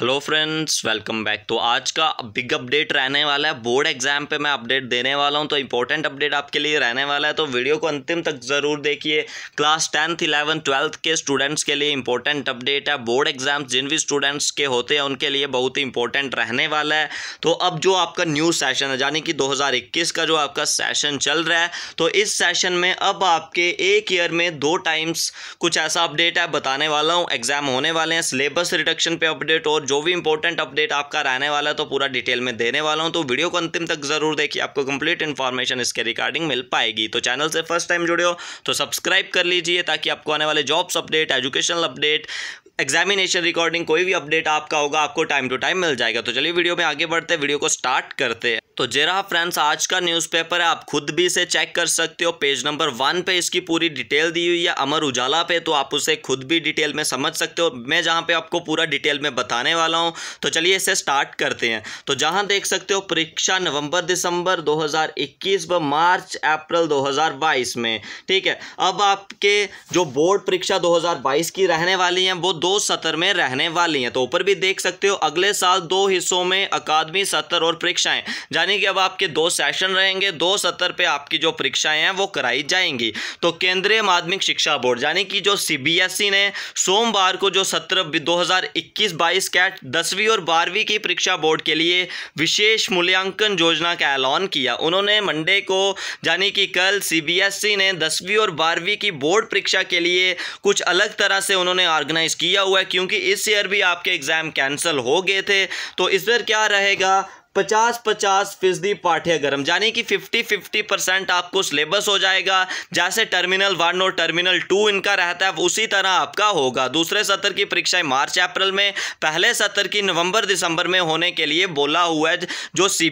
hello friends welcome back तो आज का बिग अपडेट रहने वाला है बोर्ड एग्जाम पे मैं अपडेट देने वाला हूं तो इंपॉर्टेंट अपडेट आपके लिए रहने वाला है तो वीडियो को अंतिम तक ज़रूर देखिए क्लास टेंथ इलेवन ट्वेल्थ के स्टूडेंट्स के लिए इंपॉर्टेंट अपडेट है बोर्ड एग्जाम जिन भी स्टूडेंट्स के होते हैं उनके लिए बहुत ही इंपॉर्टेंट रहने वाला है तो अब जो आपका न्यू सेशन है यानी कि दो का जो आपका सेशन चल रहा है तो इस सेशन में अब आपके एक ईयर में दो टाइम्स कुछ ऐसा अपडेट है बताने वाला हूँ एग्जाम होने वाले हैं सिलेबस रिडक्शन पर अपडेट और जो भी इंपॉर्टेंट अपडेट आपका रहने वाला है तो पूरा डिटेल में देने वाला हूँ तो वीडियो को अंतिम तक जरूर देखिए आपको कंप्लीट इन्फॉर्मेशन इसके रिगार्डिंग मिल पाएगी तो चैनल से फर्स्ट टाइम जुड़े हो तो सब्सक्राइब कर लीजिए ताकि आपको आने वाले jobs update educational update examination recording कोई भी अपडेट आपका होगा आपको टाइम टू टाइम मिल जाएगा तो चलिए वीडियो में आगे बढ़ते हैं वीडियो को स्टार्ट करते हैं तो जेरा फ्रेंड्स आज का न्यूज़पेपर है आप खुद भी इसे चेक कर सकते हो पेज नंबर वन पे इसकी पूरी डिटेल दी हुई है अमर उजाला पे तो आप उसे खुद भी डिटेल में समझ सकते हो मैं जहाँ पे आपको पूरा डिटेल में बताने वाला हूँ तो चलिए इसे स्टार्ट करते हैं तो जहाँ देख सकते हो परीक्षा नवंबर दिसंबर दो व मार्च अप्रैल दो में ठीक है अब आपके जो बोर्ड परीक्षा दो की रहने वाली हैं वो दो सत्र में रहने वाली हैं तो ऊपर भी देख सकते हो अगले साल दो हिस्सों में अकादमी सत्र और परीक्षाएं यानी कि अब आपके दो सेशन रहेंगे दो सत्र पे आपकी जो परीक्षाएं हैं वो कराई जाएंगी तो केंद्रीय माध्यमिक शिक्षा बोर्ड यानी कि जो सीबीएसई e ने सोमवार को जो सत्र 2021 हजार कैट दसवीं और बारहवीं की परीक्षा बोर्ड के लिए विशेष मूल्यांकन योजना का ऐलान किया उन्होंने मंडे को यानी कि कल सी e ने दसवीं और बारहवीं की बोर्ड परीक्षा के लिए कुछ अलग तरह से उन्होंने ऑर्गेनाइज किया हुआ है क्योंकि इस ईयर भी आपके एग्ज़ाम कैंसिल हो गए थे तो इस क्या रहेगा पचास पचास फीसदी पाठ्यक्रम यानी कि फिफ्टी फिफ्टी परसेंट आपको सिलेबस हो जाएगा जैसे टर्मिनल वन और टर्मिनल टू इनका रहता है उसी तरह आपका होगा दूसरे सत्र की परीक्षाएं मार्च अप्रैल में पहले सत्र की नवंबर दिसंबर में होने के लिए बोला हुआ है जो सी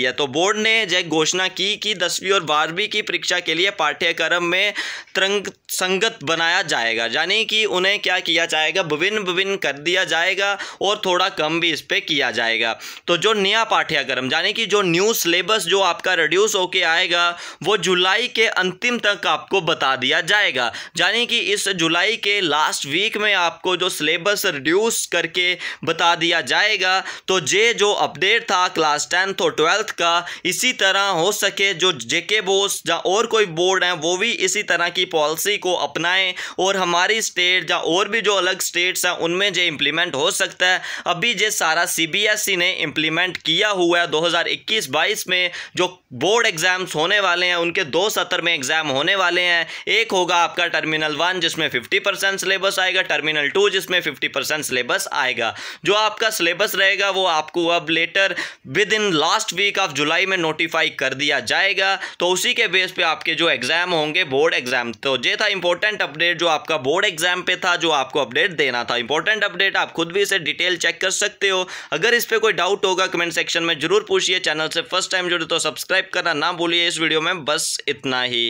है तो बोर्ड ने जय घोषणा की कि दसवीं और बारहवीं की परीक्षा के लिए पाठ्यक्रम में तरंग संगत बनाया जाएगा यानी कि उन्हें क्या किया जाएगा विभिन्न विभिन्न कर दिया जाएगा और थोड़ा कम भी इस पर किया जाएगा तो जो नया पाठ्यक्रम यानी कि जो न्यू सिलेबस जो आपका रिड्यूस होके आएगा वो जुलाई के अंतिम तक आपको बता दिया जाएगा यानी कि इस जुलाई के लास्ट वीक में आपको जो सिलेबस रिड्यूस करके बता दिया जाएगा तो ये जो अपडेट था क्लास टेंथ और ट्वेल्थ का इसी तरह हो सके जो जेके बोस या और कोई बोर्ड हैं वो भी इसी तरह की पॉलिसी को अपनाएं और हमारी स्टेट या और भी जो अलग स्टेट्स हैं उनमें जो इम्प्लीमेंट हो सकता है अभी जो सारा सी e ने इम्प्लीमेंट किया हुआ है 2021-22 में जो बोर्ड एग्ज़ाम्स होने वाले हैं उनके दो सत्र में एग्ज़ाम होने वाले हैं एक होगा आपका टर्मिनल वन जिसमें 50 परसेंट सिलेबस आएगा टर्मिनल टू जिसमें 50 परसेंट सिलेबस आएगा जो आपका सिलेबस रहेगा वो आपको अब later within last week of जुलाई में नोटिफाई कर दिया जाएगा तो उसी के बेस पे आपके जो एग्ज़ाम होंगे बोर्ड एग्ज़ाम तो ये था इंपॉर्टेंट अपडेट जो आपका बोर्ड एग्ज़ाम पे था जो आपको अपडेट देना था इंपॉर्टेंट अपडेट आप खुद भी इसे डिटेल चेक कर सकते हो अगर इस पर कोई डाउट होगा कमेंट सेक्शन में जरूर पूछिए चैनल से फर्स्ट टाइम जुड़े तो सब्सक्राइब करना ना भूलिए इस वीडियो में बस इतना ही